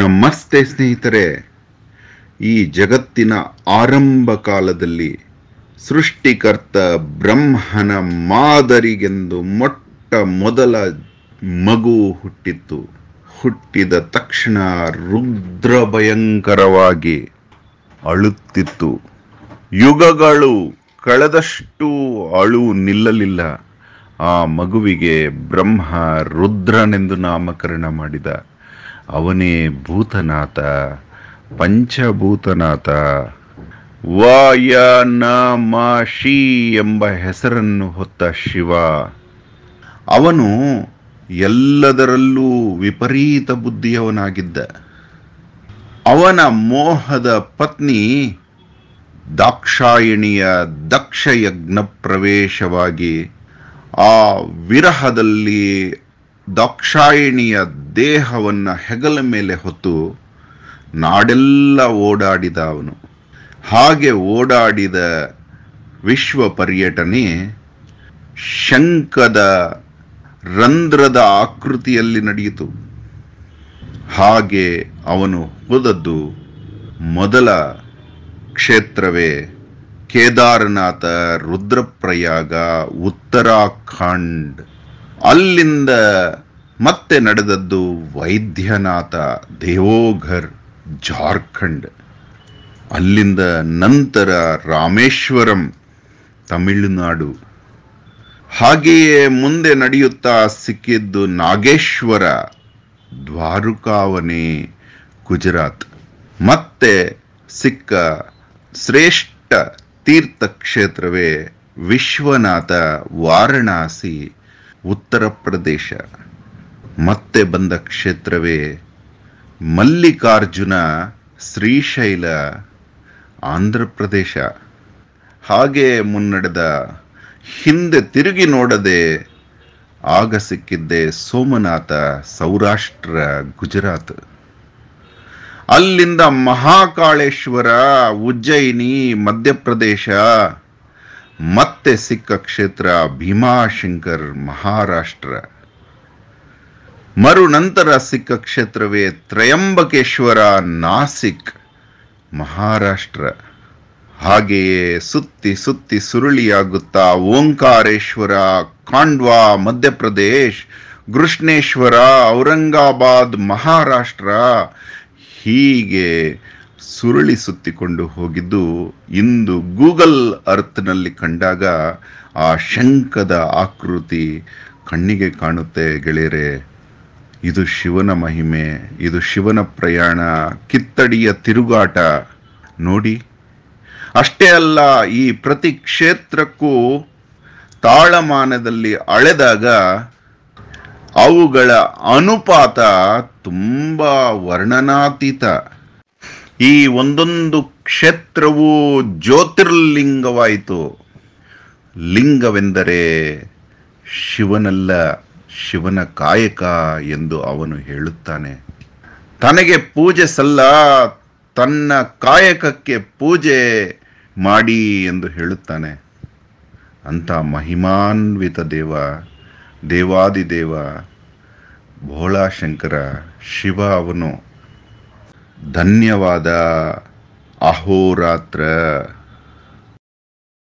ನಮಸ್ತೆ ಸ್ನೇಹಿತರೆ ಈ ಜಗತ್ತಿನ ಆರಂಭ ಕಾಲದಲ್ಲಿ ಸೃಷ್ಟಿಕರ್ತ ಬ್ರಹ್ಮನ ಮಾದರಿಗೆಂದು ಮೊಟ್ಟ ಮೊದಲ ಮಗು ಹುಟ್ಟಿತ್ತು ಹುಟ್ಟಿದ ತಕ್ಷಣ ರುದ್ರ ಭಯಂಕರವಾಗಿ ಅಳುತ್ತಿತ್ತು ಯುಗಗಳು ಕಳೆದಷ್ಟು ಅಳು ನಿಲ್ಲಲಿಲ್ಲ ಆ ಮಗುವಿಗೆ ಬ್ರಹ್ಮ ರುದ್ರನೆಂದು ನಾಮಕರಣ ಮಾಡಿದ ಅವನೇ ಭೂತನಾಥ ಪಂಚಭೂತನಾಥ ನಮಾಶಿ ಎಂಬ ಹೆಸರನ್ನು ಹೊತ್ತ ಶಿವ ಅವನು ಎಲ್ಲದರಲ್ಲೂ ವಿಪರೀತ ಬುದ್ಧಿಯವನಾಗಿದ್ದ ಅವನ ಮೋಹದ ಪತ್ನಿ ದಾಕ್ಷಾಯಿಣಿಯ ದಕ್ಷ ಯಜ್ಞ ಪ್ರವೇಶವಾಗಿ ಆ ವಿರಹದಲ್ಲಿ ದಾಕ್ಷಾಯಿಣಿಯ ದೇಹವನ್ನು ಹೆಗಲ ಮೇಲೆ ಹೊತ್ತು ನಾಡೆಲ್ಲ ಓಡಾಡಿದ ಅವನು ಹಾಗೆ ಓಡಾಡಿದ ವಿಶ್ವ ಪರ್ಯಟನೆ ಶಂಕದ ರಂಧ್ರದ ಆಕೃತಿಯಲ್ಲಿ ನಡೆಯಿತು ಹಾಗೆ ಅವನು ಹೋದದ್ದು ಮೊದಲ ಕ್ಷೇತ್ರವೇ ಕೇದಾರನಾಥ ರುದ್ರಪ್ರಯಾಗ ಉತ್ತರಾಖಂಡ್ ಅಲ್ಲಿಂದ ಮತ್ತೆ ನಡೆದದ್ದು ವೈದ್ಯನಾಥ ದೇವೋಘರ್ ಜಾರ್ಖಂಡ್ ಅಲ್ಲಿಂದ ನಂತರ ರಾಮೇಶ್ವರಂ ತಮಿಳುನಾಡು ಹಾಗೆಯೇ ಮುಂದೆ ನಡೆಯುತ್ತಾ ಸಿಕ್ಕಿದ್ದು ನಾಗೇಶ್ವರ ದ್ವಾರುಕಾವನೆ ಗುಜರಾತ್ ಮತ್ತೆ ಸಿಕ್ಕ ಶ್ರೇಷ್ಠ ತೀರ್ಥಕ್ಷೇತ್ರವೇ ವಿಶ್ವನಾಥ ವಾರಣಾಸಿ ಉತ್ತರ ಪ್ರದೇಶ ಮತ್ತೆ ಬಂದ ಕ್ಷೇತ್ರವೇ ಮಲ್ಲಿಕಾರ್ಜುನ ಶ್ರೀಶೈಲ ಆಂಧ್ರ ಪ್ರದೇಶ ಹಾಗೆ ಮುನ್ನಡೆದ ಹಿಂದೆ ತಿರುಗಿ ನೋಡದೆ ಆಗ ಸಿಕ್ಕಿದ್ದೆ ಸೋಮನಾಥ ಸೌರಾಷ್ಟ್ರ ಗುಜರಾತ್ ಅಲ್ಲಿಂದ ಮಹಾಕಾಳೇಶ್ವರ ಉಜ್ಜಯಿನಿ ಮಧ್ಯಪ್ರದೇಶ ಮತ್ತೆ ಸಿಕ್ಕ ಕ್ಷೇತ್ರ ಭೀಮಾಶಂಕರ್ ಮಹಾರಾಷ್ಟ್ರ ಮರು ನಂತರ ಸಿಕ್ಕ ಕ್ಷೇತ್ರವೇ ತ್ರಯಂಬಕೇಶ್ವರ ನಾಸಿಕ್ ಮಹಾರಾಷ್ಟ್ರ ಹಾಗೆಯೇ ಸುತ್ತಿ ಸುತ್ತಿ ಸುರುಳಿಯಾಗುತ್ತಾ ಓಂಕಾರೇಶ್ವರ ಖಾಂಡ್ವಾ ಮಧ್ಯಪ್ರದೇಶ್ ಕೃಷ್ಣೇಶ್ವರ ಔರಂಗಾಬಾದ್ ಮಹಾರಾಷ್ಟ್ರ ಹೀಗೆ ಸುರುಳಿ ಸುತ್ತಿಕೊಂಡು ಹೋಗಿದ್ದು ಇಂದು ಗೂಗಲ್ ಅರ್ತ್ನಲ್ಲಿ ಕಂಡಾಗ ಆ ಶಂಕದ ಆಕೃತಿ ಕಣ್ಣಿಗೆ ಕಾಣುತ್ತೆ ಗೆಳೆಯರೆ ಇದು ಶಿವನ ಮಹಿಮೆ ಇದು ಶಿವನ ಪ್ರಯಾಣ ಕಿತ್ತಡಿಯ ತಿರುಗಾಟ ನೋಡಿ ಅಷ್ಟೇ ಅಲ್ಲ ಈ ಪ್ರತಿ ಕ್ಷೇತ್ರಕ್ಕೂ ತಾಳಮಾನದಲ್ಲಿ ಅಳೆದಾಗ ಅವುಗಳ ಅನುಪಾತ ತುಂಬ ವರ್ಣನಾತೀತ ಈ ಒಂದೊಂದು ಕ್ಷೇತ್ರವು ಜ್ಯೋತಿರ್ಲಿಂಗವಾಯಿತು ಲಿಂಗವೆಂದರೆ ಶಿವನಲ್ಲ ಶಿವನ ಕಾಯಕ ಎಂದು ಅವನು ಹೇಳುತ್ತಾನೆ ತನಗೆ ಪೂಜೆ ಸಲ್ಲ ತನ್ನ ಕಾಯಕಕ್ಕೆ ಪೂಜೆ ಮಾಡಿ ಎಂದು ಹೇಳುತ್ತಾನೆ ಅಂಥ ಮಹಿಮಾನ್ವಿತ ದೇವ ದೇವಾದಿದೇವ ಭೋಳಾಶಂಕರ ಶಿವ ಅವನು धन्यवाद अहोरात्र